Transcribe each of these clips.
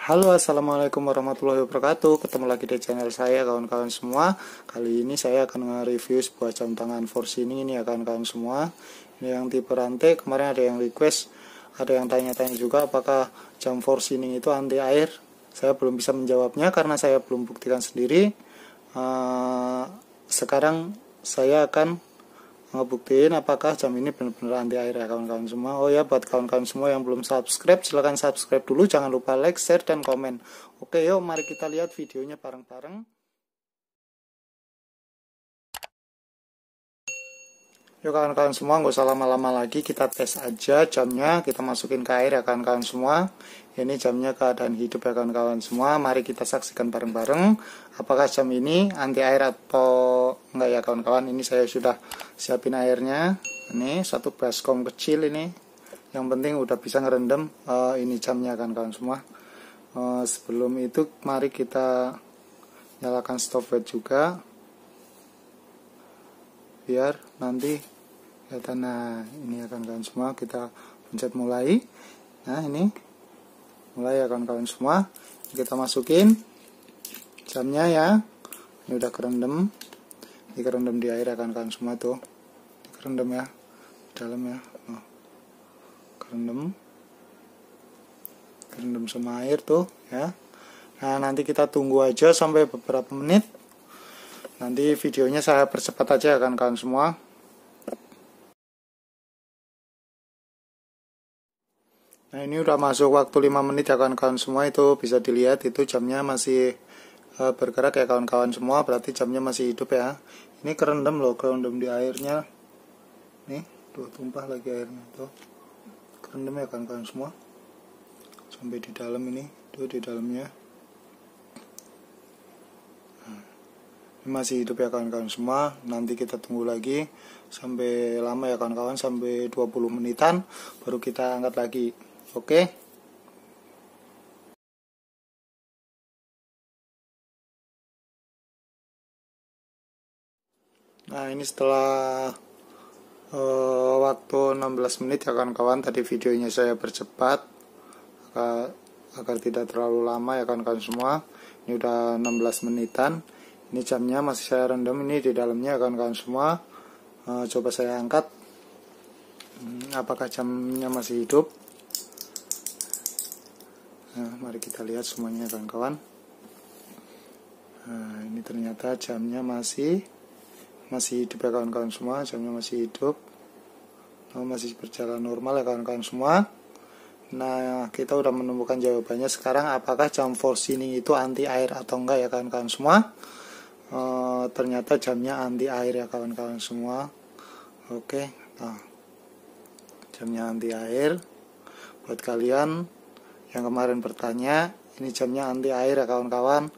Halo assalamualaikum warahmatullahi wabarakatuh Ketemu lagi di channel saya kawan-kawan semua Kali ini saya akan nge-review sebuah jam tangan force ini ya kawan-kawan semua Ini yang tipe rantai kemarin ada yang request Ada yang tanya-tanya juga apakah jam ini itu anti air Saya belum bisa menjawabnya karena saya belum buktikan sendiri eh, Sekarang saya akan ngebuktiin apakah jam ini benar-benar anti air ya kawan-kawan semua oh ya buat kawan-kawan semua yang belum subscribe silahkan subscribe dulu jangan lupa like share dan komen oke yuk mari kita lihat videonya bareng-bareng Yuk ya, kawan-kawan semua, nggak usah lama-lama lagi, kita tes aja jamnya, kita masukin ke air ya kawan-kawan semua. Ini jamnya keadaan hidup ya kawan-kawan semua, mari kita saksikan bareng-bareng apakah jam ini anti air atau enggak ya kawan-kawan. Ini saya sudah siapin airnya, ini satu baskom kecil ini, yang penting udah bisa ngerendam uh, ini jamnya kawan-kawan semua. Uh, sebelum itu mari kita nyalakan stopwatch juga biar nanti kelihatan nah ini akan kalian semua kita pencet mulai nah ini mulai ya kawan-kawan semua kita masukin jamnya ya ini udah kerendam ini kerendam di air ya kawan-kawan semua tuh ini kerendam ya dalam ya oh. kerendam kerendam sama air tuh ya nah nanti kita tunggu aja sampai beberapa menit Nanti videonya saya percepat aja kan ya kawan semua. Nah ini udah masuk waktu 5 menit ya kawan-kawan semua itu bisa dilihat itu jamnya masih eh, bergerak ya kawan-kawan semua berarti jamnya masih hidup ya. Ini kerendam loh kerendam di airnya. Nih tuh tumpah lagi airnya tuh. Kerendam ya kawan-kawan semua. Sampai di dalam ini tuh di dalamnya. masih hidup ya kawan-kawan semua nanti kita tunggu lagi sampai lama ya kawan-kawan sampai 20 menitan baru kita angkat lagi oke okay? Nah ini setelah uh, waktu 16 menit ya kawan-kawan tadi videonya saya percepat agar, agar tidak terlalu lama ya kawan-kawan semua ini udah 16 menitan ini jamnya masih saya rendam ini di dalamnya kawan-kawan semua e, coba saya angkat hmm, apakah jamnya masih hidup nah, mari kita lihat semuanya kawan-kawan nah, ini ternyata jamnya masih masih hidup ya kawan-kawan semua jamnya masih hidup oh, masih berjalan normal ya kawan-kawan semua Nah, kita udah menemukan jawabannya sekarang apakah jam sini itu anti air atau enggak ya kawan-kawan semua uh, ternyata jamnya anti air ya kawan-kawan semua oke okay. nah, jamnya anti air buat kalian yang kemarin bertanya ini jamnya anti air ya kawan-kawan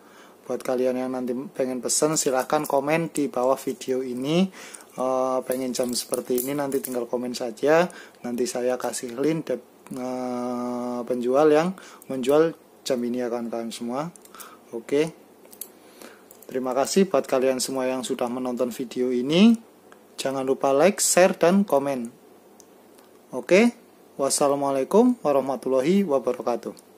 buat kalian yang nanti pengen pesen silahkan komen di bawah video ini uh, pengen jam seperti ini nanti tinggal komen saja nanti saya kasih link de, uh, penjual yang menjual jam ini ya kawan-kawan semua oke okay. Terima kasih buat kalian semua yang sudah menonton video ini. Jangan lupa like, share, dan komen. Oke, wassalamualaikum warahmatullahi wabarakatuh.